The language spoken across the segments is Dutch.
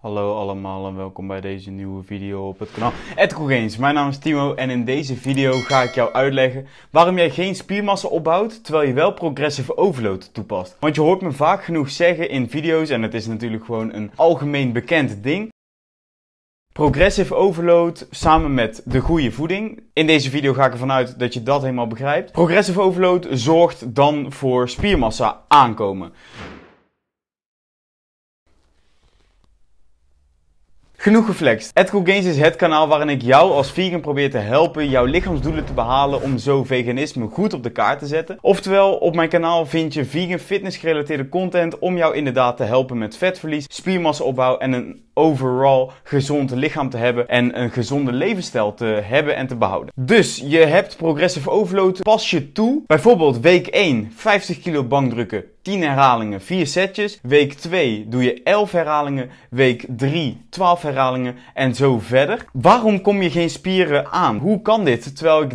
Hallo allemaal en welkom bij deze nieuwe video op het kanaal Ethical Games. Mijn naam is Timo en in deze video ga ik jou uitleggen waarom jij geen spiermassa opbouwt terwijl je wel progressive overload toepast. Want je hoort me vaak genoeg zeggen in video's en het is natuurlijk gewoon een algemeen bekend ding. Progressive overload samen met de goede voeding. In deze video ga ik ervan uit dat je dat helemaal begrijpt. Progressive overload zorgt dan voor spiermassa aankomen. Genoeg geflext. Ethical Gains is het kanaal waarin ik jou als vegan probeer te helpen jouw lichaamsdoelen te behalen om zo veganisme goed op de kaart te zetten. Oftewel, op mijn kanaal vind je vegan fitness gerelateerde content om jou inderdaad te helpen met vetverlies, spiermassaopbouw en een overall gezond lichaam te hebben en een gezonde levensstijl te hebben en te behouden. Dus je hebt progressive overload, pas je toe. Bijvoorbeeld week 1 50 kilo bankdrukken, 10 herhalingen, 4 setjes. Week 2 doe je 11 herhalingen. Week 3 12 herhalingen en zo verder. Waarom kom je geen spieren aan? Hoe kan dit? Terwijl ik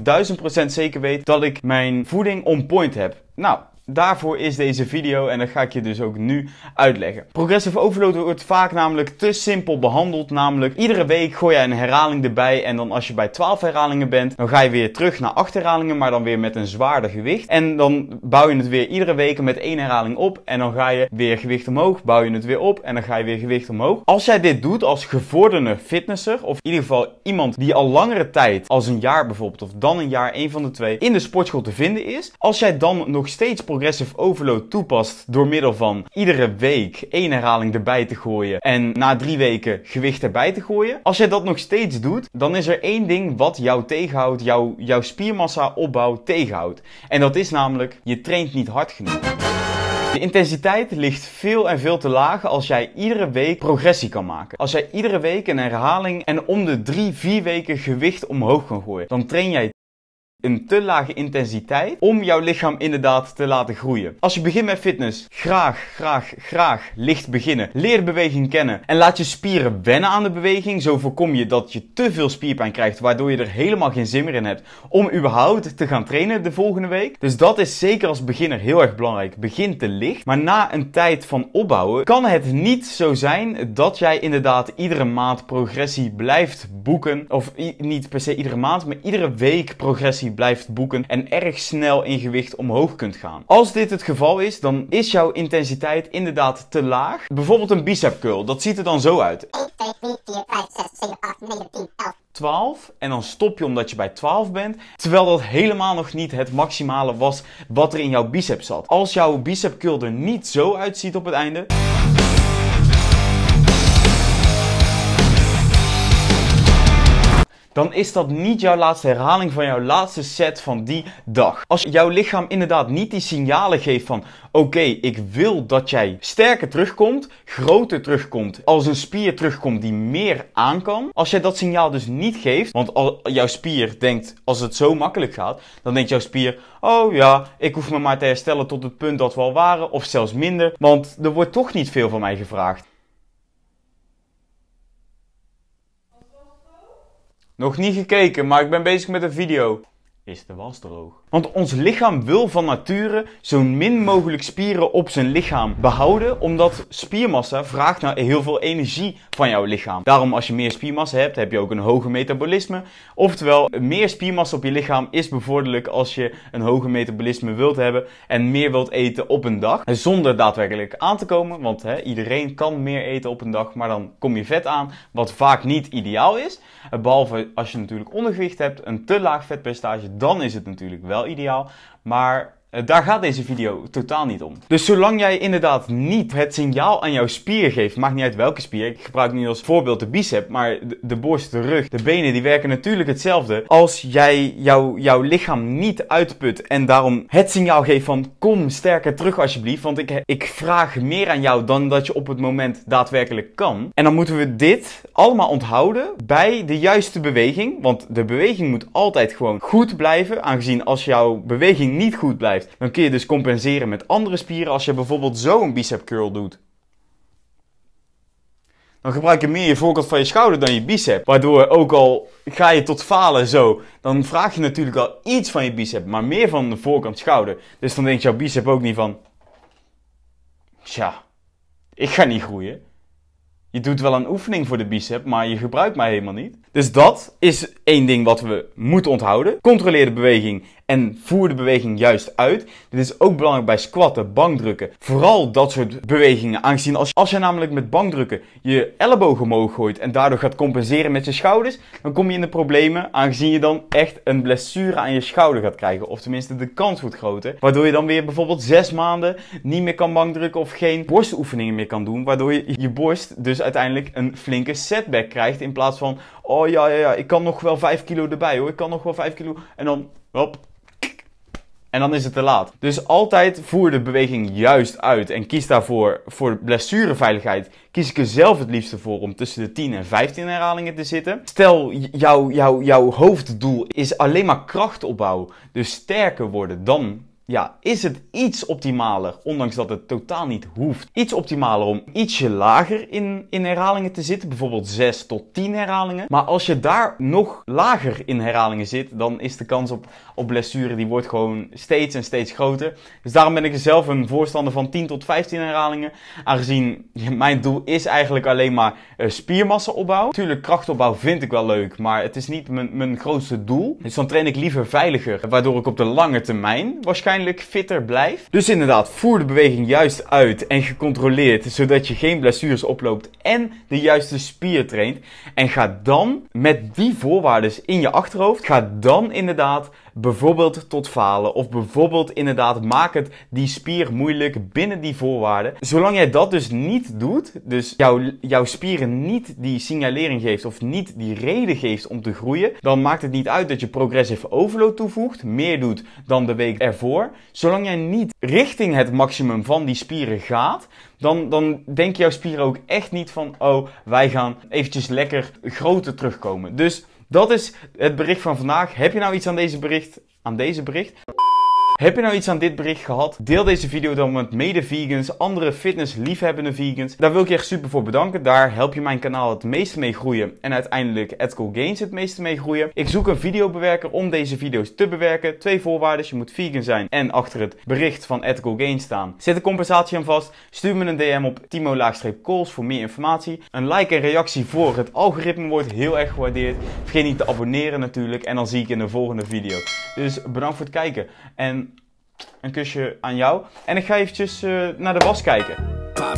1000% zeker weet dat ik mijn voeding on point heb. Nou, Daarvoor is deze video en dat ga ik je dus ook nu uitleggen. Progressive overload wordt vaak namelijk te simpel behandeld. Namelijk iedere week gooi je een herhaling erbij en dan als je bij 12 herhalingen bent, dan ga je weer terug naar 8 herhalingen, maar dan weer met een zwaarder gewicht. En dan bouw je het weer iedere week met één herhaling op en dan ga je weer gewicht omhoog, bouw je het weer op en dan ga je weer gewicht omhoog. Als jij dit doet als gevorderde fitnesser of in ieder geval iemand die al langere tijd als een jaar bijvoorbeeld of dan een jaar, een van de twee, in de sportschool te vinden is. Als jij dan nog steeds progressive overload toepast door middel van iedere week één herhaling erbij te gooien en na drie weken gewicht erbij te gooien. Als jij dat nog steeds doet, dan is er één ding wat jou tegenhoudt, jouw spiermassa opbouw tegenhoudt. En dat is namelijk, je traint niet hard genoeg. De intensiteit ligt veel en veel te laag als jij iedere week progressie kan maken. Als jij iedere week een herhaling en om de drie, vier weken gewicht omhoog kan gooien, dan train jij een te lage intensiteit om jouw lichaam inderdaad te laten groeien. Als je begint met fitness, graag, graag, graag licht beginnen. Leer beweging kennen en laat je spieren wennen aan de beweging. Zo voorkom je dat je te veel spierpijn krijgt, waardoor je er helemaal geen zin meer in hebt om überhaupt te gaan trainen de volgende week. Dus dat is zeker als beginner heel erg belangrijk. Begin te licht, maar na een tijd van opbouwen kan het niet zo zijn dat jij inderdaad iedere maand progressie blijft boeken. Of niet per se iedere maand, maar iedere week progressie blijft boeken en erg snel in gewicht omhoog kunt gaan. Als dit het geval is, dan is jouw intensiteit inderdaad te laag. Bijvoorbeeld een bicep curl, dat ziet er dan zo uit. 1, 2, 3, 4, 5, 6, 7, 8, 9, 10, 11. 12 en dan stop je omdat je bij 12 bent. Terwijl dat helemaal nog niet het maximale was wat er in jouw bicep zat. Als jouw bicep curl er niet zo uitziet op het einde. dan is dat niet jouw laatste herhaling van jouw laatste set van die dag. Als jouw lichaam inderdaad niet die signalen geeft van oké, ik wil dat jij sterker terugkomt, groter terugkomt, als een spier terugkomt die meer aan kan. Als jij dat signaal dus niet geeft, want al, jouw spier denkt als het zo makkelijk gaat, dan denkt jouw spier oh ja, ik hoef me maar te herstellen tot het punt dat we al waren of zelfs minder, want er wordt toch niet veel van mij gevraagd. Nog niet gekeken, maar ik ben bezig met een video. Is de was droog? Want ons lichaam wil van nature zo min mogelijk spieren op zijn lichaam behouden, omdat spiermassa vraagt naar heel veel energie van jouw lichaam. Daarom als je meer spiermassa hebt, heb je ook een hoger metabolisme. Oftewel, meer spiermassa op je lichaam is bevorderlijk als je een hoger metabolisme wilt hebben en meer wilt eten op een dag. Zonder daadwerkelijk aan te komen, want iedereen kan meer eten op een dag, maar dan kom je vet aan, wat vaak niet ideaal is. Behalve als je natuurlijk ondergewicht hebt, een te laag vetpercentage, dan is het natuurlijk wel ideaal. Maar eh, daar gaat deze video totaal niet om. Dus zolang jij inderdaad niet het signaal aan jouw spier geeft, maakt niet uit welke spier, ik gebruik nu als voorbeeld de bicep, maar de borst, de rug, de benen, die werken natuurlijk hetzelfde. Als jij jouw lichaam niet uitput en daarom het signaal geeft van kom sterker terug alsjeblieft, want ik, ik vraag meer aan jou dan dat je op het moment daadwerkelijk kan. En dan moeten we dit allemaal onthouden bij de juiste beweging, want de beweging moet altijd gewoon goed blijven, aangezien als jouw beweging niet goed blijft, dan kun je dus compenseren met andere spieren als je bijvoorbeeld zo'n bicep curl doet. Dan gebruik je meer je voorkant van je schouder dan je bicep. Waardoor ook al ga je tot falen zo, dan vraag je natuurlijk al iets van je bicep, maar meer van de voorkant schouder. Dus dan denkt jouw bicep ook niet van, tja, ik ga niet groeien. Je doet wel een oefening voor de bicep, maar je gebruikt mij helemaal niet. Dus dat is één ding wat we moeten onthouden. Controleer de beweging en voer de beweging juist uit. Dit is ook belangrijk bij squatten, bankdrukken. Vooral dat soort bewegingen. Aangezien als, als je namelijk met bankdrukken je ellebogen omhoog gooit en daardoor gaat compenseren met je schouders, dan kom je in de problemen. Aangezien je dan echt een blessure aan je schouder gaat krijgen. Of tenminste de kans wordt groter. Waardoor je dan weer bijvoorbeeld zes maanden niet meer kan bankdrukken of geen borstoefeningen meer kan doen. Waardoor je je borst dus uiteindelijk een flinke setback krijgt. In plaats van, oh ja, ja, ja, ik kan nog wel 5 kilo erbij hoor. Ik kan nog wel 5 kilo. En dan Hop. En dan is het te laat. Dus altijd voer de beweging juist uit. En kies daarvoor voor blessureveiligheid. Kies ik er zelf het liefste voor om tussen de 10 en 15 herhalingen te zitten. Stel, jouw jouw jouw hoofddoel is alleen maar krachtopbouw. Dus sterker worden. Dan ja, is het iets optimaler, ondanks dat het totaal niet hoeft, iets optimaler om ietsje lager in, in herhalingen te zitten, bijvoorbeeld 6 tot 10 herhalingen. Maar als je daar nog lager in herhalingen zit, dan is de kans op, op blessure, die wordt gewoon steeds en steeds groter. Dus daarom ben ik zelf een voorstander van 10 tot 15 herhalingen, aangezien mijn doel is eigenlijk alleen maar uh, spiermassa opbouw. Natuurlijk, krachtopbouw vind ik wel leuk, maar het is niet mijn, mijn grootste doel. Dus dan train ik liever veiliger, waardoor ik op de lange termijn waarschijnlijk uiteindelijk fitter blijft. Dus inderdaad, voer de beweging juist uit en gecontroleerd, zodat je geen blessures oploopt en de juiste spier traint. En ga dan met die voorwaarden in je achterhoofd, ga dan inderdaad bijvoorbeeld tot falen of bijvoorbeeld inderdaad maak het die spier moeilijk binnen die voorwaarden. Zolang jij dat dus niet doet, dus jouw, jouw spieren niet die signalering geeft of niet die reden geeft om te groeien, dan maakt het niet uit dat je progressive overload toevoegt, meer doet dan de week ervoor. Zolang jij niet richting het maximum van die spieren gaat, dan, dan denken jouw spieren ook echt niet van, oh, wij gaan eventjes lekker groter terugkomen. Dus dat is het bericht van vandaag. Heb je nou iets aan deze bericht? Aan deze bericht? Heb je nou iets aan dit bericht gehad? Deel deze video dan met mede-vegans, andere fitness-liefhebbende vegans. Daar wil ik je echt super voor bedanken. Daar help je mijn kanaal het meeste mee groeien. En uiteindelijk Ethical Gains het meeste mee groeien. Ik zoek een videobewerker om deze video's te bewerken. Twee voorwaarden. Je moet vegan zijn en achter het bericht van Ethical Gains staan. Zet een compensatie aan vast? Stuur me een DM op timo-calls voor meer informatie. Een like en reactie voor het algoritme wordt heel erg gewaardeerd. Vergeet niet te abonneren natuurlijk. En dan zie ik je in de volgende video. Dus bedankt voor het kijken. En een kusje aan jou. En ik ga eventjes eh, naar de was kijken.